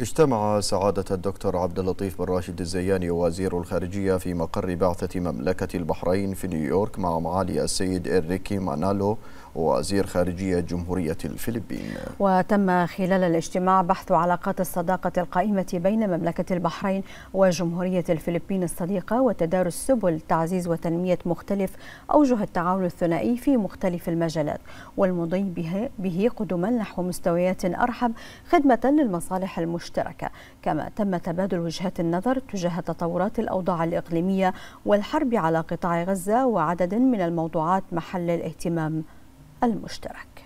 اجتمع سعادة الدكتور عبد اللطيف بن راشد الزياني وزير الخارجية في مقر بعثة مملكة البحرين في نيويورك مع معالي السيد إريكي مانالو وزير خارجية جمهورية الفلبين وتم خلال الاجتماع بحث علاقات الصداقة القائمة بين مملكة البحرين وجمهورية الفلبين الصديقة وتدارس سبل تعزيز وتنمية مختلف أوجه التعاون الثنائي في مختلف المجالات والمضي به قدما نحو مستويات أرحب خدمة للمصالح المشتركة مشتركة كما تم تبادل وجهات النظر تجاه تطورات الأوضاع الإقليمية والحرب على قطاع غزة وعدد من الموضوعات محل الاهتمام المشترك